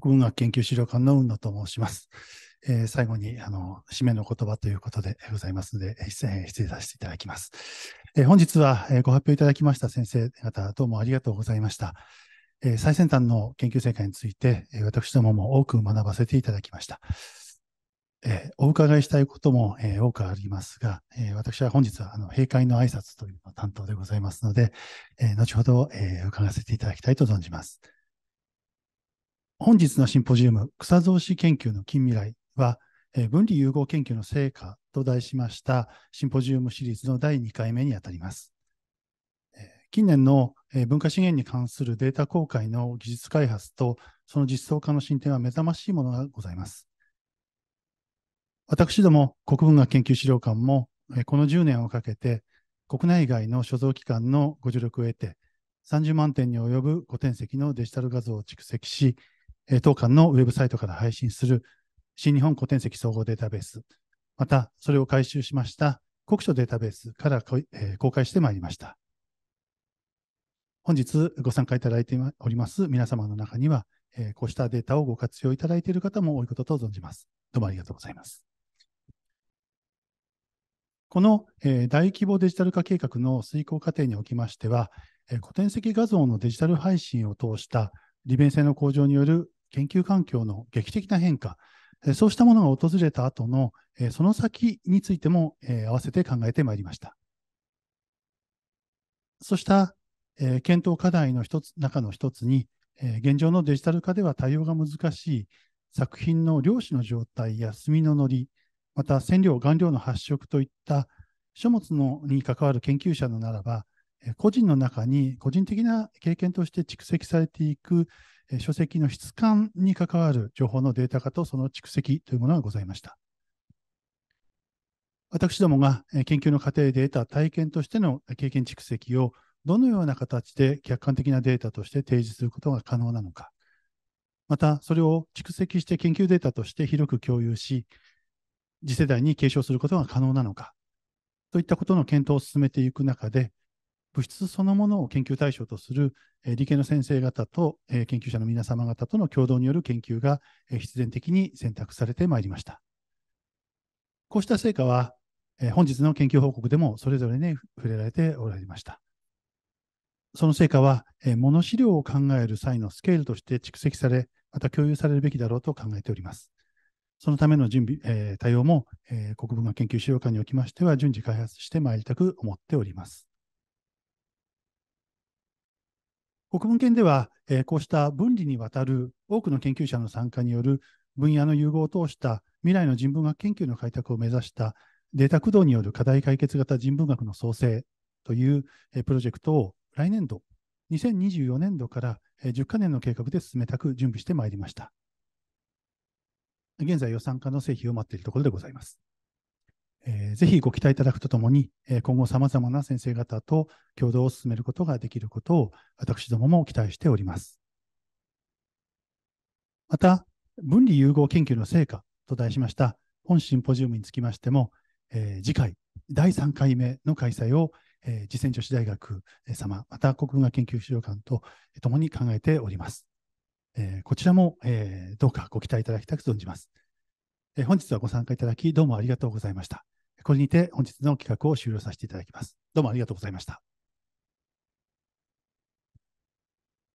国文学研究資料館の運野と申します。えー、最後にあの締めの言葉ということでございますので、失礼させていただきます。えー、本日は、えー、ご発表いただきました先生方、どうもありがとうございました。え最先端の研究成果について、え私どもも多く学ばせていただきました。えお伺いしたいことも、え多くありますが、え私は本日はあの閉会の挨拶というのを担当でございますので、え後ほど、え伺わせていただきたいと存じます。本日のシンポジウム、草造し研究の近未来は、えー、分離融合研究の成果と題しましたシンポジウムシリーズの第2回目にあたります。えー、近年の、えー、文化資源に関するデータ公開の技術開発とその実装化の進展は目覚ましいものがございます。私ども国文学研究資料館も、えこの10年をかけて国内外の所蔵機関のご助力を得て30万点に及ぶ古典籍のデジタル画像を蓄積し、当館のウェブサイトから配信する新日本古典籍総合データベース、またそれを回収しました国書データベースから公開してまいりました。本日ご参加いただいております皆様の中には、こうしたデータをご活用いただいている方も多いことと存じます。どうもありがとうございます。この大規模デジタル化計画の遂行過程におきましては、古典籍画像のデジタル配信を通した利便性の向上による研究環境の劇的な変化、そうしたものが訪れた後のその先についても合わせて考えてまいりました。そうした検討課題の一つ中の一つに、現状のデジタル化では対応が難しい作品の量子の状態や墨ののり、また染料、顔料の発色といった書物のに関わる研究者のならば、個人の中に個人的な経験として蓄積されていく書籍の質感に関わる情報のデータ化とその蓄積というものがございました。私どもが研究の過程で得た体験としての経験蓄積をどのような形で客観的なデータとして提示することが可能なのか、またそれを蓄積して研究データとして広く共有し、次世代に継承することが可能なのか、といったことの検討を進めていく中で、物質そのものを研究対象とする理系の先生方と研究者の皆様方との共同による研究が必然的に選択されてまいりました。こうした成果は本日の研究報告でもそれぞれに触れられておられました。その成果は、物資料を考える際のスケールとして蓄積され、また共有されるべきだろうと考えております。そのための準備、え対応も、え国文学研究資料館におきましては順次開発してまいりたく思っております。国文県では、えー、こうした分離にわたる多くの研究者の参加による分野の融合を通した未来の人文学研究の開拓を目指したデータ駆動による課題解決型人文学の創生という、えー、プロジェクトを来年度、2024年度から、えー、10カ年の計画で進めたく準備してまいりました。現在予算化の成否を待っているところでございます。えぜひご期待いただくとともに、え今後さまざまな先生方と共同を進めることができることを私どもも期待しております。また、分離融合研究の成果と題しました本シンポジウムにつきましても、え次回第3回目の開催を、えー、実践女子大学様、また国語学研究資料館とともに考えております。えこちらも、えどうかご期待いただきたく存じます。え本日はご参加いただきどうもありがとうございました。これにて本日の企画を終了させていただきます。どうもありがとうございました。